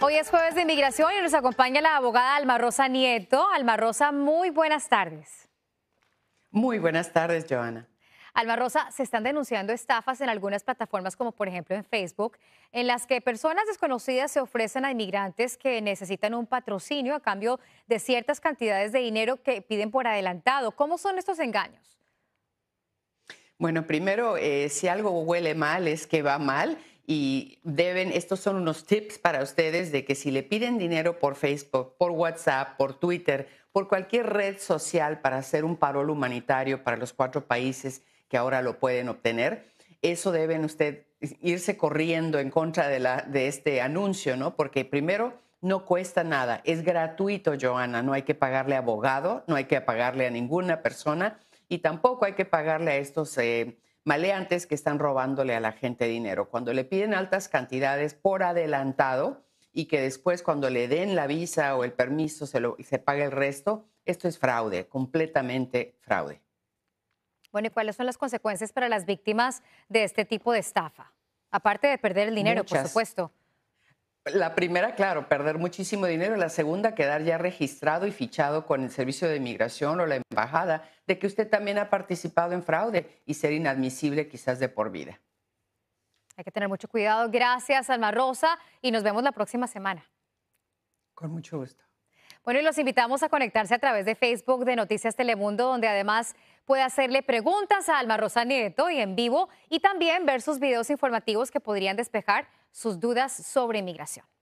Hoy es jueves de inmigración y nos acompaña la abogada Alma Rosa Nieto. Alma Rosa, muy buenas tardes. Muy buenas tardes, Joana. Alma Rosa, se están denunciando estafas en algunas plataformas, como por ejemplo en Facebook, en las que personas desconocidas se ofrecen a inmigrantes que necesitan un patrocinio a cambio de ciertas cantidades de dinero que piden por adelantado. ¿Cómo son estos engaños? Bueno, primero, eh, si algo huele mal es que va mal y deben, estos son unos tips para ustedes de que si le piden dinero por Facebook, por WhatsApp, por Twitter, por cualquier red social para hacer un parol humanitario para los cuatro países que ahora lo pueden obtener, eso deben usted irse corriendo en contra de, este anuncio, ¿no? Porque primero no cuesta nada, es gratuito, Joana, no hay que pagarle abogado, no hay que pagarle a ninguna persona y tampoco hay que pagarle a estos... Eh, maleantes que están robándole a la gente dinero. Cuando le piden altas cantidades por adelantado y que después cuando le den la visa o el permiso se, lo, se pague el resto, esto es fraude, completamente fraude. Bueno, ¿y cuáles son las consecuencias para las víctimas de este tipo de estafa? Aparte de perder el dinero, por supuesto. La primera, claro, perder muchísimo dinero. La segunda, quedar ya registrado y fichado con el Servicio de Inmigración o la Embajada de que usted también ha participado en fraude y ser inadmisible quizás de por vida. Hay que tener mucho cuidado. Gracias, Alma Rosa, y nos vemos la próxima semana. Con mucho gusto. Bueno, y los invitamos a conectarse a través de Facebook de Noticias Telemundo, donde además puede hacerle preguntas a Alma Rosa Nieto y en vivo y también ver sus videos informativos que podrían despejar sus dudas sobre inmigración.